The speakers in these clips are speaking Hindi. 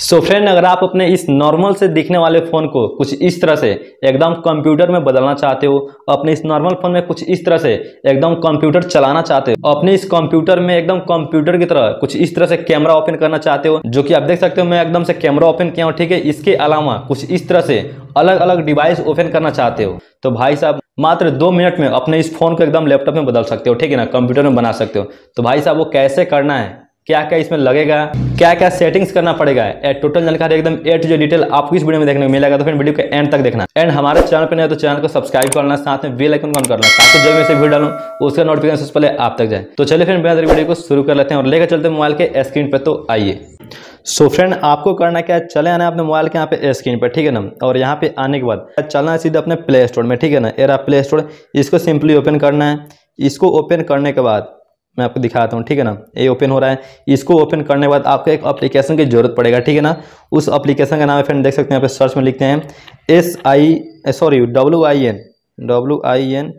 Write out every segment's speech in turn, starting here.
सो so फ्रेंड अगर आप अपने इस नॉर्मल से दिखने वाले फ़ोन को कुछ इस तरह से एकदम कंप्यूटर में बदलना चाहते हो अपने इस नॉर्मल फ़ोन में कुछ इस तरह से एकदम कंप्यूटर चलाना चाहते हो अपने इस कंप्यूटर में एकदम कंप्यूटर की तरह कुछ इस तरह से कैमरा ओपन करना चाहते हो जो कि आप देख सकते हो मैं एकदम से कैमरा ओपन किया हूँ ठीक है इसके अलावा कुछ इस तरह से अलग अलग डिवाइस ओपन करना चाहते हो तो भाई साहब मात्र दो मिनट में अपने इस फ़ोन को एकदम लैपटॉप में बदल सकते हो ठीक है ना कंप्यूटर में बना सकते हो तो भाई साहब वो कैसे करना है क्या क्या इसमें लगेगा क्या क्या सेटिंग्स करना पड़ेगा टोटल जानकारी एकदम ए टू जो डिटेल आपको इस वीडियो में देखने को मिलेगा तो फिर वीडियो के एंड तक देखना एंड हमारे चैनल पर नहीं तो चैनल को सब्सक्राइब करना साथ में बेल आइकन ऑन करना ताकि जब मैं वीडियो डालू उसका नोटिफिकेशन सबसे पहले आप तक जाए तो चलिए फिर बेहतर वीडियो को शुरू कर लेते हैं और लेकर चलते हैं मोबाइल के स्क्रीन पर तो आइए सो so फ्रेंड आपको करना क्या है चले आना अपने मोबाइल के यहाँ पे स्क्रीन पर ठीक है ना और यहाँ पे आने के बाद चलना है सीधे अपने प्ले स्टोर में ठीक है ना एरा प्ले स्टोर इसको सिंपली ओपन करना है इसको ओपन करने के बाद मैं आपको दिखाता हूँ ठीक है ना ये ओपन हो रहा है इसको ओपन करने के बाद आपको एक अप्लीकेशन की जरूरत पड़ेगा ठीक है ना उस अप्लीकेशन का नाम है फ्रेंड देख सकते हैं यहाँ पे सर्च में लिखते हैं S I sorry W I N W I N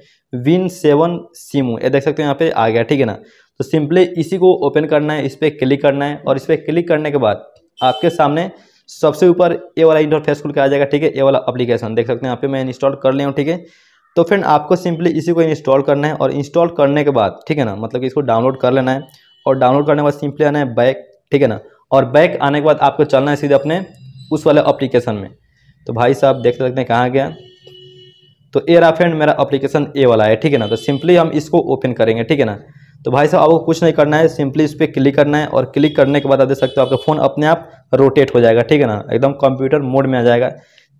win seven sim ये देख सकते हैं यहाँ पे आ गया ठीक है ना तो सिंपली इसी को ओपन करना है इस पर क्लिक करना है और इस पर क्लिक करने के बाद आपके सामने सबसे ऊपर ये वाला इंटरफेस खुल के आ जाएगा ठीक है ये वाला अप्लीकेशन देख सकते हैं यहाँ पे मैं इंस्टॉल कर लिया हूँ ठीक है तो फ्रेंड आपको सिंपली इसी को इंस्टॉल करना है और इंस्टॉल करने के बाद ठीक है ना मतलब इसको डाउनलोड कर लेना है और डाउनलोड करने के बाद सिंपली आना है बैक ठीक है ना और बैक आने के बाद आपको चलना है सीधे अपने उस वाले अप्लीकेशन में तो भाई साहब देख सकते हैं कहाँ गया तो ए रहा फ्रेंड मेरा अप्लीकेशन ए वाला है ठीक है ना तो सिंपली हम इसको ओपन करेंगे ठीक है ना तो भाई साहब आपको कुछ नहीं करना है सिंपली इस पर क्लिक करना है और क्लिक करने के बाद आप देख सकते हो आपका फ़ोन अपने आप रोटेट हो जाएगा ठीक है ना एकदम कंप्यूटर मोड में आ जाएगा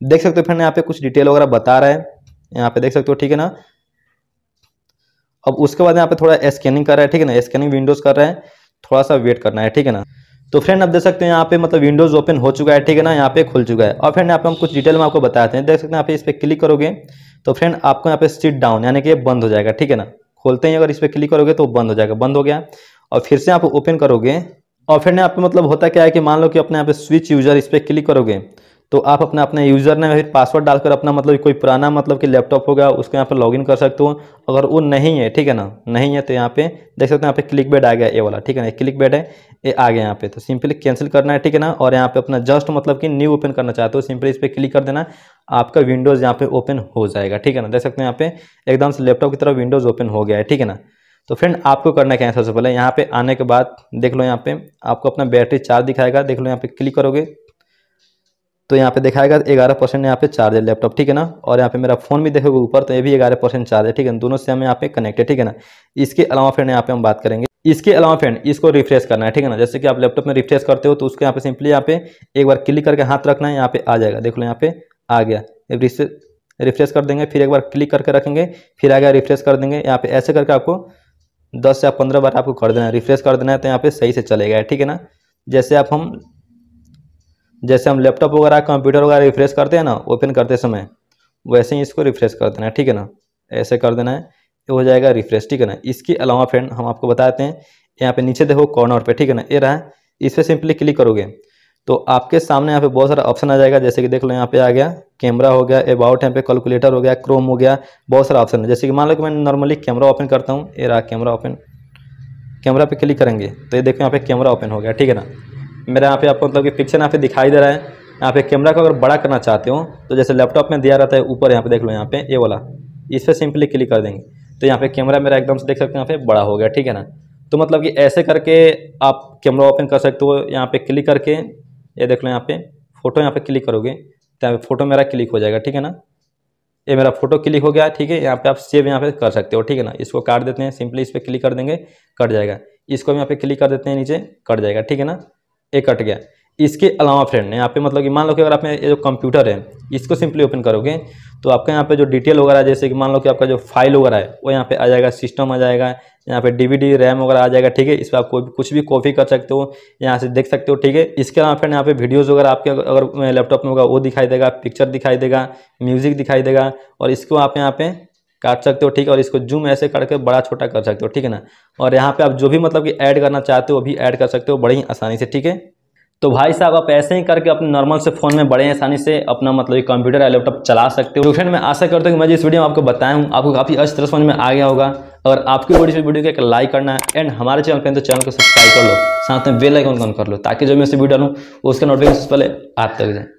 देख सकते हो फ्रेंड यहाँ पे कुछ डिटेल वगैरह बता रहा है यहाँ पे देख सकते हो ठीक है ना अब उसके बाद यहाँ पे थोड़ा स्कैनिंग कर रहा है ठीक है ना स्कैनिंग विंडोज़ कर रहे हैं थोड़ा सा वेट करना है ठीक है ना तो फ्रेंड आप देख सकते हैं यहाँ पे मतलब विंडोज ओपन हो चुका है ठीक है ना यहाँ पे खुल चुका है और फ्रेंड यहाँ पे हम कुछ डिटेल में आपको बताते हैं देख सकते हैं यहाँ पे इस पर क्लिक करोगे तो फ्रेंड आपको यहाँ पे सीट डाउन यानी कि बंद हो जाएगा ठीक है ना खोलते हैं अगर इस पर क्लिक करोगे तो बंद हो जाएगा बंद हो गया और फिर से आप ओपन करोगे और फ्रेंड यहाँ पे मतलब होता क्या है कि मान लो कि अपने यहाँ पे स्विच यूजर इस पर क्लिक करोगे तो आप अपना अपना यूज़र नेम फिर पासवर्ड डालकर अपना मतलब कोई पुराना मतलब कि लैपटॉप होगा उसको यहाँ पर लॉगिन कर सकते हो अगर वो नहीं है ठीक है ना नहीं है तो यहाँ पे देख सकते हो यहाँ पे क्लिक बेड आ गया ये वाला ठीक है ना क्लिक बेड है ये आ गया यहाँ पे तो सिंपली कैंसिल करना है ठीक है ना और यहाँ पे अपना जस्ट मतलब कि न्यू ओपन करना चाहते हो सिंपली इस पर क्लिक कर देना आपका विंडोज़ यहाँ पे ओपन हो जाएगा ठीक है ना देख सकते हैं यहाँ पे एकदम से लैपटॉप की तरफ विंडोज़ ओपन हो गया है ठीक है ना तो फ्रेंड आपको करना क्या है सबसे पहले यहाँ पे आने के बाद देख लो यहाँ पे आपको अपना बैटरी चार्ज दिखाएगा देख लो यहाँ पे क्लिक करोगे तो यहाँ पे दिखाएगा ग्यारह परसेंट यहाँ पे चार्ज है लैपटॉप ठीक है ना और यहाँ पे मेरा फोन भी देखोगे ऊपर तो ये भी ग्यारह परसेंट चार्ज है ठीक है दोनों से हम यहाँ पे कनेक्ट है ठीक है ना इसके अलावा फ्रेंड यहाँ पे हम बात करेंगे इसके अलावा फ्रेंड इसको रिफ्रेश करना है ठीक है ना जैसे कि आप लैपटॉप में रिफ्रेश करते हो तो उसको यहाँ पे सिंपली यहाँ पे एक बार क्लिक करके हाथ रखना है यहाँ पे आ जाएगा देख लो यहाँ पे आ गया रिफ्रेश कर देंगे फिर एक बार क्लिक करके रखेंगे फिर आ गया रिफ्रेश कर देंगे यहाँ पे ऐसे करके आपको दस या पंद्रह बार आपको कर देना है रिफ्रेश कर देना है तो यहाँ पे सही से चलेगा ठीक है ना जैसे आप हम जैसे हम लैपटॉप वगैरह कंप्यूटर वगैरह रिफ्रेश करते हैं ना ओपन करते समय वैसे ही इसको रिफ्रेश कर देना है ठीक है ना ऐसे कर देना है ये हो जाएगा रिफ्रेश ठीक है ना इसके अलावा फ्रेंड हम आपको बताते हैं यहाँ पे नीचे देखो कॉर्नर पे ठीक है ना ये रहा है इस पर सिंपली क्लिक करोगे तो आपके सामने यहाँ पे बहुत सारा ऑप्शन आ जाएगा जैसे कि देख लो यहाँ पे आ गया कैमरा हो गया अबाउट यहाँ पे कैलकुलेटर हो गया क्रोम हो गया बहुत सारा ऑप्शन है जैसे कि मान लो कि मैं नॉर्मली कैमरा ओपन करता हूँ ये रहा कैमरा ओपन कैमरा पे क्लिक करेंगे तो ये देखो यहाँ पे कैमरा ओपन हो गया ठीक है ना मेरा यहाँ पे आपको मतलब कि पिक्चर यहाँ पे दिखाई दे रहा है यहाँ पे कैमरा को अगर बड़ा करना चाहते हो तो जैसे लैपटॉप में दिया रहता है ऊपर यहाँ पे देख लो यहाँ पे ये वाला इस पर सिंपली क्लिक कर देंगे तो यहाँ पे कैमरा मेरा एकदम से देख सकते हो यहाँ पे बड़ा हो गया ठीक है ना तो मतलब कि ऐसे करके आप कैमरा ओपन कर सकते हो यहाँ पे क्लिक करके ये देख लो यहाँ पे फोटो यहाँ पे क्लिक करोगे तो यहाँ पे फोटो मेरा क्लिक हो जाएगा ठीक है ना ये मेरा फोटो क्लिक हो गया ठीक है यहाँ पे आप सेव यहाँ पे कर सकते हो ठीक है ना इसको काट देते हैं सिंपली इस पर क्लिक कर देंगे कट जाएगा इसको यहाँ पे क्लिक कर देते हैं नीचे कट जाएगा ठीक है ना ये कट गया इसके अलावा फ्रेंड यहाँ पे मतलब कि मान लो कि अगर आप ये जो कंप्यूटर है इसको सिंपली ओपन करोगे तो आपका यहाँ पे जो डिटेल वगैरह जैसे कि मान लो कि आपका जो फाइल वगैरह है वो यहाँ पे आ जाएगा सिस्टम आ जाएगा यहाँ पे डीवीडी रैम वगैरह आ जाएगा ठीक है इस पर आप कोई कुछ भी कॉपी कर सकते हो यहाँ से देख सकते हो ठीक है इसके अलावा फ्रेंड यहाँ पे वीडियोज़ वगैरह आपके अगर लैपटॉप में होगा वो दिखाई देगा पिक्चर दिखाई देगा म्यूज़िक दिखाई देगा और इसको आप यहाँ पे काट सकते हो ठीक है और इसको जूम ऐसे करके बड़ा छोटा कर सकते हो ठीक है ना और यहाँ पे आप जो भी मतलब कि ऐड करना चाहते हो वो भी ऐड कर सकते हो बड़ी आसानी से ठीक है तो भाई साहब आप ऐसे ही करके अपने नॉर्मल से फ़ोन में बड़े आसानी से अपना मतलब कंप्यूटर या लैपटॉप चला सकते हो तो फ्रेंड मैं आशा करता हूँ कि मैं जिस वीडियो में आपको बताया हूँ आपको काफ़ी अच्छी तरह समझ में आ गया होगा अगर आपकी बड़ी वीडियो को एक लाइक करना है एंड हमारे चैनल पर तो चैनल को सब्सक्राइब कर लो साथ में बेलाइकॉन ऑन कर लो ताकि जो मैं वीडियो डालू उसका नोटिफिकेशन पहले आप तक जाए